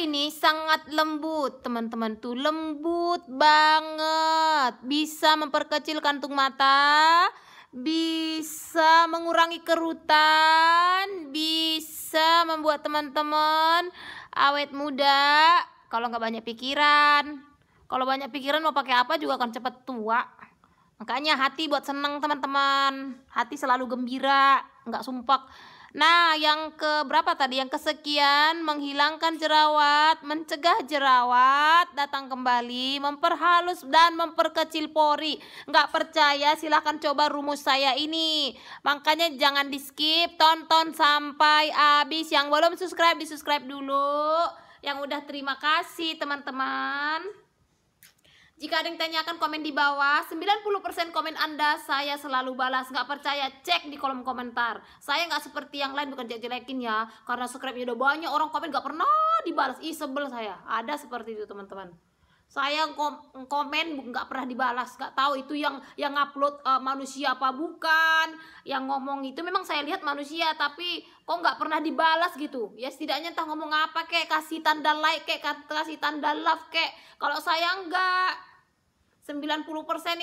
ini sangat lembut, teman-teman tuh lembut banget. Bisa memperkecil kantung mata, bisa mengurangi kerutan, bisa membuat teman-teman awet muda. Kalau nggak banyak pikiran, kalau banyak pikiran mau pakai apa juga akan cepat tua. Makanya hati buat seneng teman-teman, hati selalu gembira, nggak sumpah Nah, yang ke berapa tadi? Yang kesekian menghilangkan jerawat, mencegah jerawat datang kembali, memperhalus dan memperkecil pori. Enggak percaya? Silahkan coba rumus saya ini. Makanya jangan di skip, tonton sampai habis. Yang belum subscribe di subscribe dulu. Yang udah terima kasih teman-teman. Jika ada yang tanyakan komen di bawah, 90% komen Anda saya selalu balas. Gak percaya, cek di kolom komentar. Saya gak seperti yang lain bukan jelek-jelekin ya. Karena subscribe-nya udah banyak, orang komen gak pernah dibalas. Ih, sebel saya. Ada seperti itu, teman-teman. Saya kom komen gak pernah dibalas, Gak tahu itu yang yang upload uh, manusia apa bukan, yang ngomong itu memang saya lihat manusia tapi kok nggak pernah dibalas gitu ya setidaknya entah ngomong apa kek kasih tanda like kek kasih tanda love kek kalau saya enggak 90%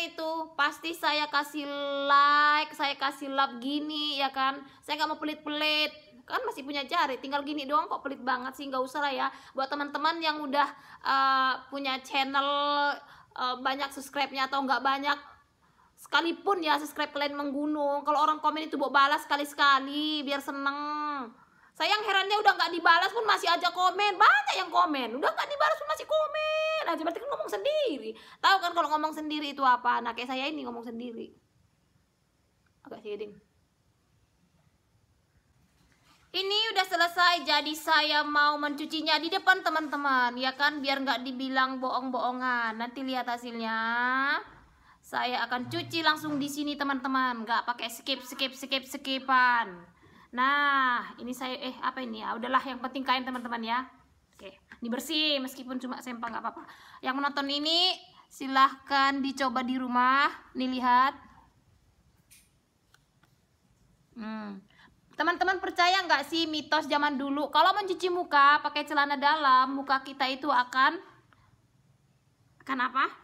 itu pasti saya kasih like, saya kasih love gini ya kan. Saya nggak mau pelit-pelit. Kan masih punya jari, tinggal gini doang kok pelit banget sih, nggak usah lah ya. Buat teman-teman yang udah uh, punya channel uh, banyak subscribe-nya atau nggak banyak, sekalipun ya subscribe kalian menggunung kalau orang komen itu buat balas sekali-sekali biar seneng sayang herannya udah nggak dibalas pun masih aja komen banyak yang komen udah nggak dibalas pun masih komen aja berarti kan ngomong sendiri tahu kan kalau ngomong sendiri itu apa nah kayak saya ini ngomong sendiri agak shading ini udah selesai jadi saya mau mencucinya di depan teman-teman ya kan biar nggak dibilang bohong-bohongan nanti lihat hasilnya saya akan cuci langsung di sini teman-teman, nggak pakai skip skip skip skipan. Nah, ini saya eh apa ini ya? Udahlah yang penting kain teman-teman ya. Oke, ini bersih meskipun cuma sempang nggak apa-apa. Yang menonton ini silahkan dicoba di rumah. Nih lihat. Hmm. Teman-teman percaya nggak sih mitos zaman dulu kalau mencuci muka pakai celana dalam, muka kita itu akan akan apa?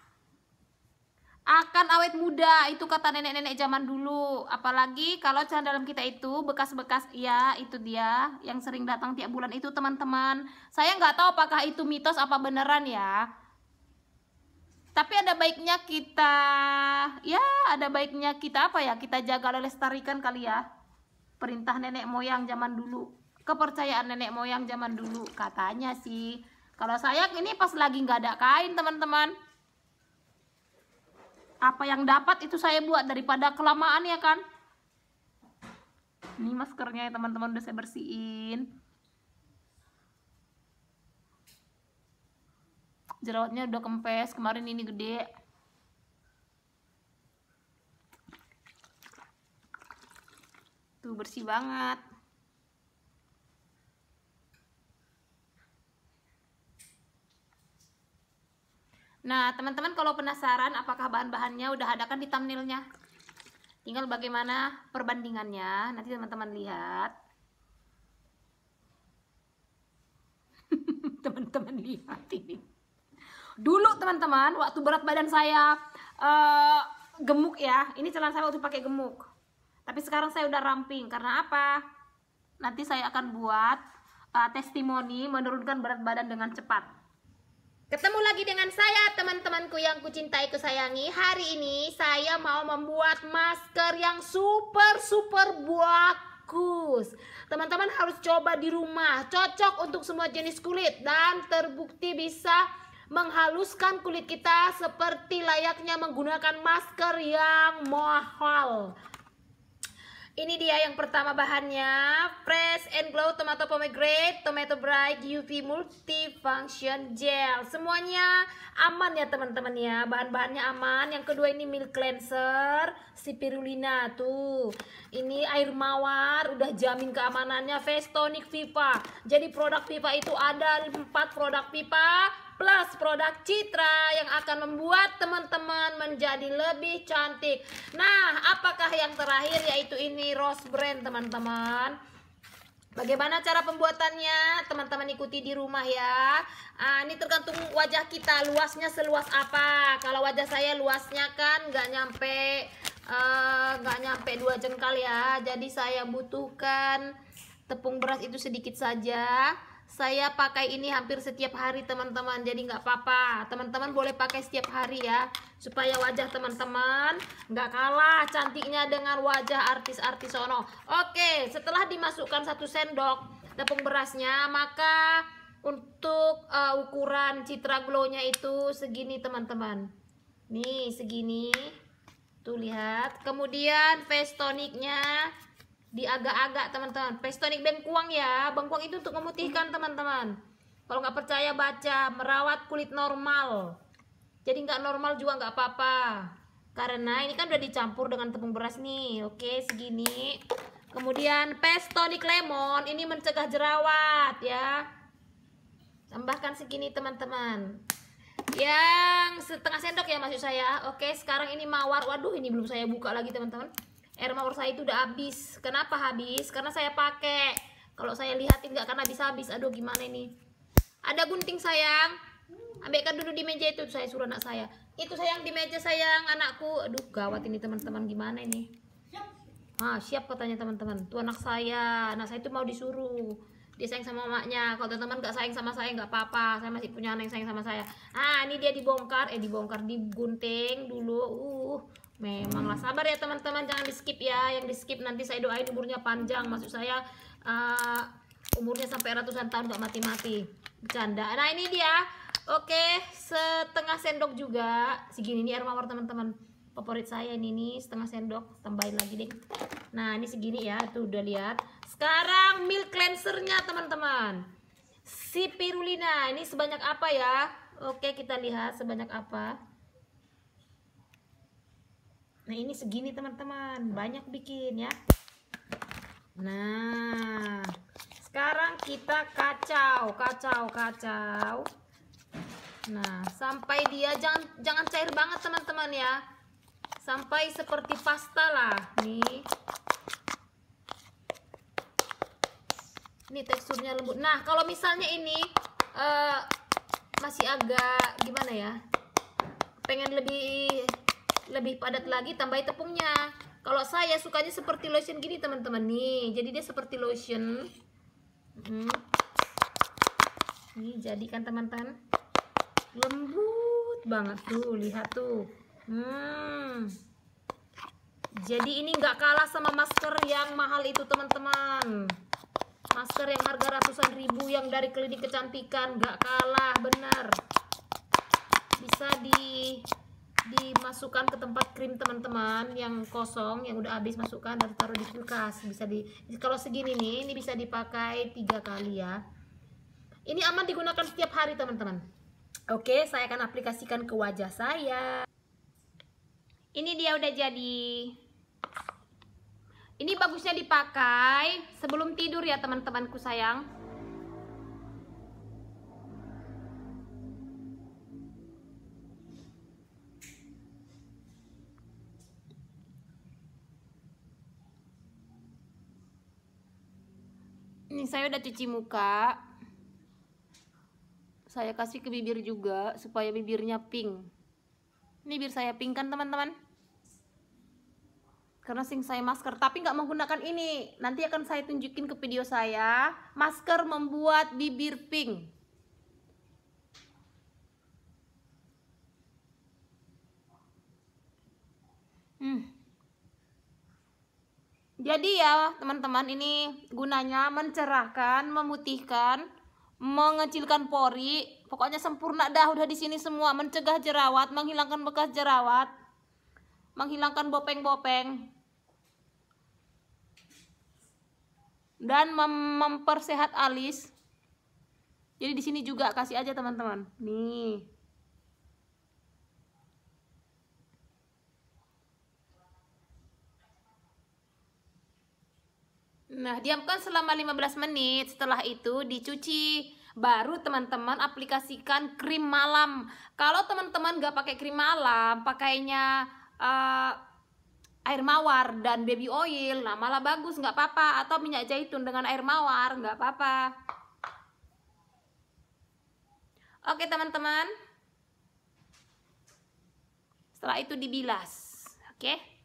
akan awet muda itu kata nenek-nenek zaman dulu apalagi kalau celana dalam kita itu bekas-bekas ya itu dia yang sering datang tiap bulan itu teman-teman saya nggak tahu apakah itu mitos apa beneran ya tapi ada baiknya kita ya ada baiknya kita apa ya kita jaga lestarikan kali ya perintah nenek moyang zaman dulu kepercayaan nenek moyang zaman dulu katanya sih kalau saya ini pas lagi nggak ada kain teman-teman apa yang dapat itu saya buat daripada kelamaan ya kan ini maskernya ya teman-teman udah saya bersihin jerawatnya udah kempes kemarin ini gede tuh bersih banget Nah, teman-teman kalau penasaran apakah bahan-bahannya udah ada kan di thumbnailnya. Tinggal bagaimana perbandingannya, nanti teman-teman lihat. teman-teman lihat ini. Dulu teman-teman, waktu berat badan saya uh, gemuk ya, ini celana saya waktu pakai gemuk. Tapi sekarang saya udah ramping, karena apa? Nanti saya akan buat uh, testimoni menurunkan berat badan dengan cepat Ketemu lagi dengan saya teman-temanku yang kucintai sayangi Hari ini saya mau membuat masker yang super super bagus Teman-teman harus coba di rumah Cocok untuk semua jenis kulit Dan terbukti bisa menghaluskan kulit kita Seperti layaknya menggunakan masker yang mahal ini dia yang pertama bahannya, Fresh and Glow Tomato Pomegranate Tomato Bright UV Multifunction Gel. Semuanya aman ya teman-teman ya, bahan-bahannya aman. Yang kedua ini milk cleanser, spirulina tuh. Ini air mawar, udah jamin keamanannya, face tonic Viva. Jadi produk Viva itu ada 4 produk Viva, plus produk Citra yang akan membuat teman-teman menjadi lebih cantik. Nah, apakah yang terakhir yaitu ini Rose Brand teman-teman. Bagaimana cara pembuatannya? Teman-teman ikuti di rumah ya. Ah, ini tergantung wajah kita, luasnya seluas apa. Kalau wajah saya luasnya kan nggak nyampe eh, nggak uh, nyampe dua jengkal ya. Jadi saya butuhkan tepung beras itu sedikit saja saya pakai ini hampir setiap hari teman-teman jadi nggak apa-apa teman-teman boleh pakai setiap hari ya supaya wajah teman-teman nggak kalah cantiknya dengan wajah artis-artis sono oke setelah dimasukkan satu sendok tepung berasnya maka untuk uh, ukuran citra glownya itu segini teman-teman nih segini tuh lihat kemudian face toniknya di agak agak teman-teman pestonic bengkuang ya bengkuang itu untuk memutihkan teman-teman kalau nggak percaya baca merawat kulit normal jadi nggak normal juga nggak apa-apa karena ini kan udah dicampur dengan tepung beras nih oke segini kemudian pestonic lemon ini mencegah jerawat ya tambahkan segini teman-teman yang setengah sendok ya maksud saya oke sekarang ini mawar waduh ini belum saya buka lagi teman-teman air mawar saya itu udah habis kenapa habis karena saya pakai kalau saya lihatin nggak akan habis-habis aduh gimana ini ada gunting sayang ambilkan dulu di meja itu saya suruh anak saya itu sayang di meja sayang anakku aduh gawat ini teman-teman gimana ini ah siap katanya teman-teman tuh anak saya anak saya itu mau disuruh dia sayang sama mamanya kalau teman-teman gak sayang sama saya nggak apa-apa saya masih punya anak yang sayang sama saya ah ini dia dibongkar eh dibongkar digunting dulu uh Memanglah sabar ya teman-teman, jangan di skip ya. Yang di skip nanti saya doain umurnya panjang, maksud saya uh, umurnya sampai ratusan tahun nggak mati-mati. Bercanda. Nah ini dia, oke setengah sendok juga, segini nih air mawar teman-teman favorit saya ini nih setengah sendok tambahin lagi deh nah ini segini ya tuh udah lihat sekarang milk cleansernya teman-teman si pirulina ini sebanyak apa ya oke kita lihat sebanyak apa Nah ini segini teman-teman, banyak bikin ya. Nah, sekarang kita kacau, kacau, kacau. Nah, sampai dia jangan jangan cair banget teman-teman ya. Sampai seperti pasta lah. Nih. Ini teksturnya lembut. Nah, kalau misalnya ini uh, masih agak gimana ya? Pengen lebih lebih padat lagi tambahi tepungnya kalau saya sukanya seperti lotion gini teman-teman nih jadi dia seperti lotion hmm. ini jadikan teman-teman lembut banget tuh lihat tuh hmm. jadi ini nggak kalah sama masker yang mahal itu teman-teman masker yang harga ratusan ribu yang dari klinik kecantikan nggak kalah benar bisa di masukkan ke tempat krim teman-teman yang kosong yang udah habis masukkan dan taruh di kulkas bisa di kalau segini nih ini bisa dipakai tiga kali ya ini aman digunakan setiap hari teman-teman oke saya akan aplikasikan ke wajah saya ini dia udah jadi ini bagusnya dipakai sebelum tidur ya teman-temanku sayang ini saya udah cuci muka saya kasih ke bibir juga supaya bibirnya pink ini bibir saya pink kan teman-teman karena sing saya masker tapi nggak menggunakan ini nanti akan saya tunjukin ke video saya masker membuat bibir pink hmm jadi ya teman-teman ini gunanya mencerahkan, memutihkan, mengecilkan pori, pokoknya sempurna dah udah di sini semua, mencegah jerawat, menghilangkan bekas jerawat, menghilangkan bopeng-bopeng. Dan mem mempersehat alis. Jadi di sini juga kasih aja teman-teman. Nih. Nah, diamkan selama 15 menit. Setelah itu dicuci. Baru teman-teman aplikasikan krim malam. Kalau teman-teman gak pakai krim malam, pakainya uh, air mawar dan baby oil, nah malah bagus gak apa-apa. Atau minyak zaitun dengan air mawar gak apa-apa. Oke teman-teman. Setelah itu dibilas, oke? Okay?